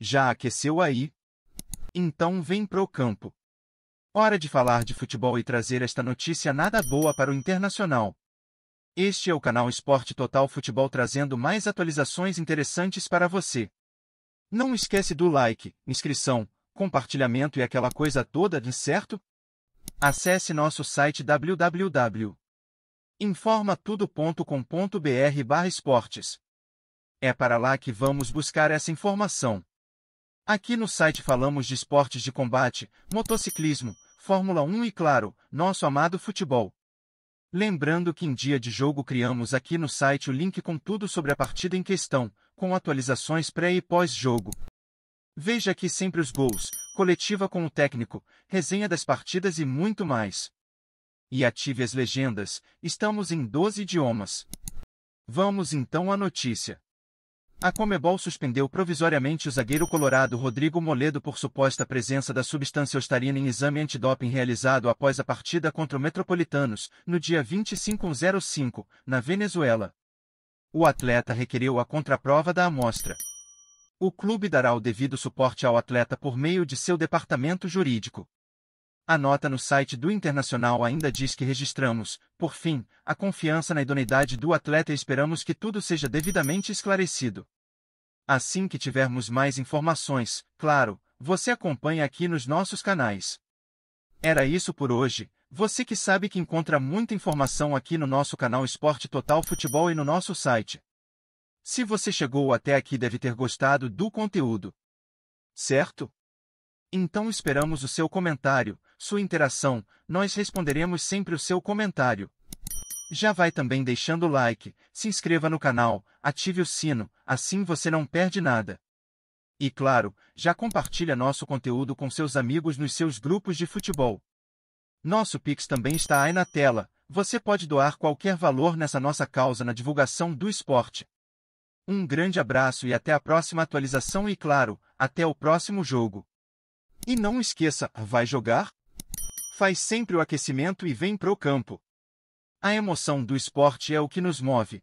já aqueceu aí? Então vem pro campo. Hora de falar de futebol e trazer esta notícia nada boa para o internacional. Este é o canal Esporte Total Futebol trazendo mais atualizações interessantes para você. Não esquece do like, inscrição, compartilhamento e aquela coisa toda, certo? Acesse nosso site www.informatudo.com.br/esportes. É para lá que vamos buscar essa informação. Aqui no site falamos de esportes de combate, motociclismo, Fórmula 1 e, claro, nosso amado futebol. Lembrando que em dia de jogo criamos aqui no site o link com tudo sobre a partida em questão, com atualizações pré e pós-jogo. Veja aqui sempre os gols, coletiva com o técnico, resenha das partidas e muito mais. E ative as legendas, estamos em 12 idiomas. Vamos então à notícia. A Comebol suspendeu provisoriamente o zagueiro colorado Rodrigo Moledo por suposta presença da substância ostarina em exame antidoping realizado após a partida contra o Metropolitanos, no dia 25/05, na Venezuela. O atleta requereu a contraprova da amostra. O clube dará o devido suporte ao atleta por meio de seu departamento jurídico. A nota no site do Internacional ainda diz que registramos, por fim, a confiança na idoneidade do atleta e esperamos que tudo seja devidamente esclarecido. Assim que tivermos mais informações, claro, você acompanha aqui nos nossos canais. Era isso por hoje. Você que sabe que encontra muita informação aqui no nosso canal Esporte Total Futebol e no nosso site. Se você chegou até aqui deve ter gostado do conteúdo. Certo? Então esperamos o seu comentário, sua interação, nós responderemos sempre o seu comentário. Já vai também deixando o like, se inscreva no canal, ative o sino, assim você não perde nada. E claro, já compartilha nosso conteúdo com seus amigos nos seus grupos de futebol. Nosso Pix também está aí na tela, você pode doar qualquer valor nessa nossa causa na divulgação do esporte. Um grande abraço e até a próxima atualização e claro, até o próximo jogo. E não esqueça, vai jogar? faz sempre o aquecimento e vem pro campo. A emoção do esporte é o que nos move,